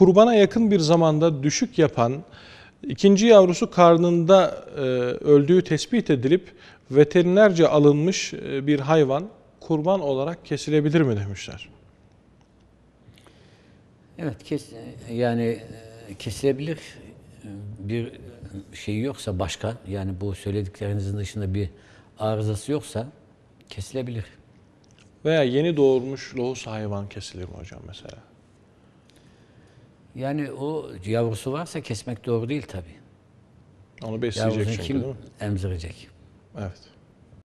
kurbana yakın bir zamanda düşük yapan ikinci yavrusu karnında e, öldüğü tespit edilip veterinerce alınmış e, bir hayvan kurban olarak kesilebilir mi demişler. Evet kes, yani e, kesilebilir e, bir şey yoksa başka yani bu söylediklerinizin dışında bir arızası yoksa kesilebilir. Veya yeni doğurmuş loğus hayvan kesilir mi hocam mesela? Yani o yavrusu varsa kesmek doğru değil tabii. Onu besleyecek Yavrusunu çünkü kim değil mi? emzirecek? Evet.